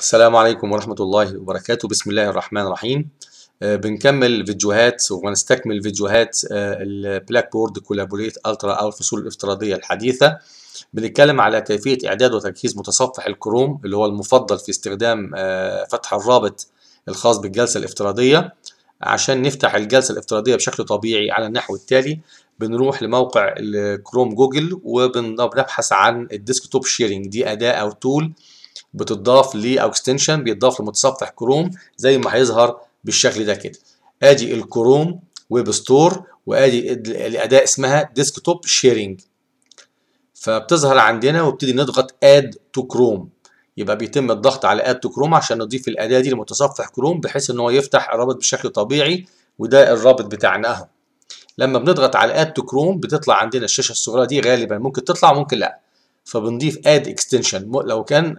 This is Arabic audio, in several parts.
السلام عليكم ورحمة الله وبركاته بسم الله الرحمن الرحيم آه، بنكمل فيديوهات ونستكمل فيديوهات البلاك بورد كولابوريت الترا او الفصول الافتراضية الحديثة بنتكلم على كيفية اعداد وتجهيز متصفح الكروم اللي هو المفضل في استخدام آه، فتح الرابط الخاص بالجلسة الافتراضية عشان نفتح الجلسة الافتراضية بشكل طبيعي على النحو التالي بنروح لموقع الكروم جوجل وبنبحث عن الديسكتوب شيرينج دي أداة أو تول بتضاف ليه او اكستنشن بيتضاف لمتصفح كروم زي ما هيظهر بالشكل ده كده ادي الكروم ويب ستور وادي الاداه اسمها ديسك توب شيرنج فبتظهر عندنا وبتدي نضغط اد تو كروم يبقى بيتم الضغط على اد تو كروم عشان نضيف الاداه دي لمتصفح كروم بحيث ان هو يفتح الرابط بشكل طبيعي وده الرابط بتاعنا اهو لما بنضغط على اد تو كروم بتطلع عندنا الشاشه الصغيره دي غالبا ممكن تطلع ممكن لا فبنضيف اد اكستنشن لو كان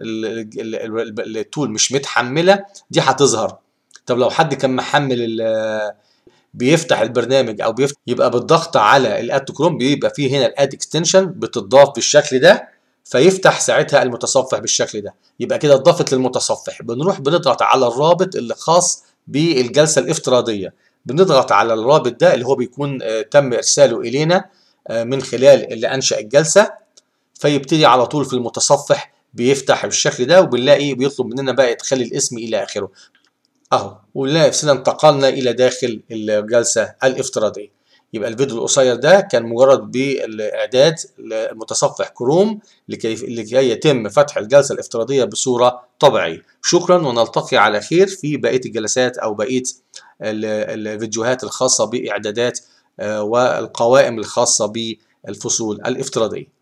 التول مش متحمله دي هتظهر طب لو حد كان محمل بيفتح البرنامج او بيفتح يبقى بالضغط على الاد تو كروم بيبقى فيه هنا الاد اكستنشن بتضاف بالشكل ده فيفتح ساعتها المتصفح بالشكل ده يبقى كده اتضافت للمتصفح بنروح بنضغط على الرابط اللي خاص بالجلسه الافتراضيه بنضغط على الرابط ده اللي هو بيكون آه، تم ارساله الينا آه، من خلال اللي انشا الجلسه فيبتدي على طول في المتصفح بيفتح بالشكل ده وبنلاقي بيطلب مننا بقى ادخال الاسم الى اخره اهو ونلاقي نفسنا انتقلنا الى داخل الجلسه الافتراضيه يبقى الفيديو القصير ده كان مجرد بالاعداد لمتصفح كروم لكي لكي يتم فتح الجلسه الافتراضيه بصوره طبيعيه شكرا ونلتقي على خير في بقيه الجلسات او بقيه الفيديوهات الخاصه باعدادات آه، والقوائم الخاصه بالفصول الافتراضيه